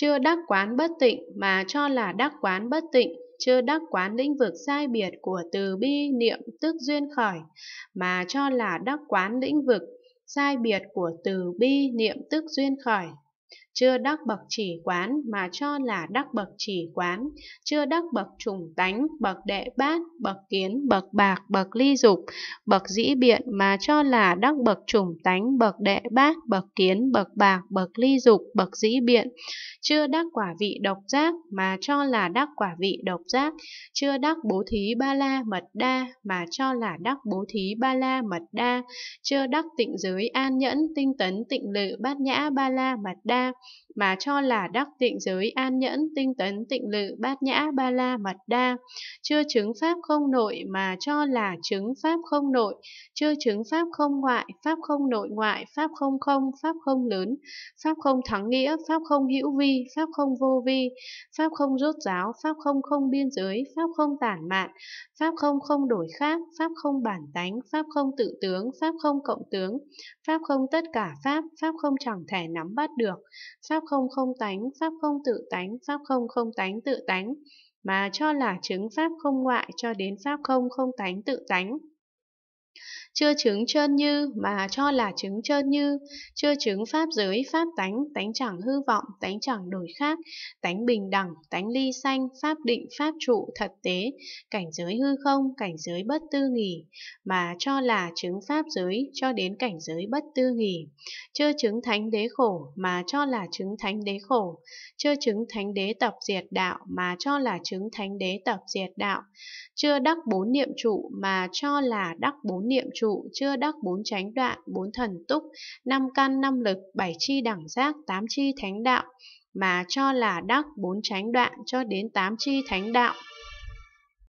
chưa đắc quán bất tịnh mà cho là đắc quán bất tịnh, chưa đắc quán lĩnh vực sai biệt của từ bi niệm tức duyên khởi mà cho là đắc quán lĩnh vực sai biệt của từ bi niệm tức duyên khởi chưa đắc bậc chỉ quán mà cho là đắc bậc chỉ quán, chưa đắc bậc trùng tánh, bậc đệ bát, bậc kiến, bậc bạc, bậc ly dục, bậc dĩ biện mà cho là đắc bậc trùng tánh, bậc đệ bát, bậc kiến, bậc bạc, bậc ly dục, bậc dĩ biện, chưa đắc quả vị độc giác mà cho là đắc quả vị độc giác, chưa đắc bố thí ba la mật đa mà cho là đắc bố thí ba la mật đa, chưa đắc tịnh giới an nhẫn tinh tấn tịnh lự bát nhã ba la mật đa, mà cho là đắc tịnh giới an nhẫn, tinh tấn, tịnh lự, bát nhã, ba la, mật đa. Chưa chứng pháp không nội mà cho là chứng pháp không nội, chưa chứng pháp không ngoại, pháp không nội ngoại, pháp không không, pháp không lớn, pháp không thắng nghĩa, pháp không hữu vi, pháp không vô vi, pháp không rốt giáo, pháp không không biên giới, pháp không tản mạn, pháp không không đổi khác, pháp không bản tánh, pháp không tự tướng, pháp không cộng tướng, pháp không tất cả pháp, pháp không chẳng thể nắm bắt được, Pháp không không tánh, pháp không tự tánh, pháp không không tánh tự tánh, mà cho là chứng pháp không ngoại cho đến pháp không không tánh tự tánh. Chưa chứng trơn như mà cho là chứng trơn như, chưa chứng pháp giới, pháp tánh, tánh chẳng hư vọng, tánh chẳng đổi khác, tánh bình đẳng, tánh ly sanh, pháp định, pháp trụ, thật tế, cảnh giới hư không, cảnh giới bất tư nghỉ, mà cho là chứng pháp giới cho đến cảnh giới bất tư nghỉ. Chưa chứng thánh đế khổ mà cho là chứng thánh đế khổ, chưa chứng thánh đế tập diệt đạo mà cho là chứng thánh đế tập diệt đạo, chưa đắc bốn niệm trụ mà cho là đắc bốn niệm trụ, chưa đắc bốn chánh đoạn, bốn thần túc, năm căn năm lực, bảy chi đẳng giác, tám chi thánh đạo, mà cho là đắc bốn chánh đoạn cho đến tám chi thánh đạo.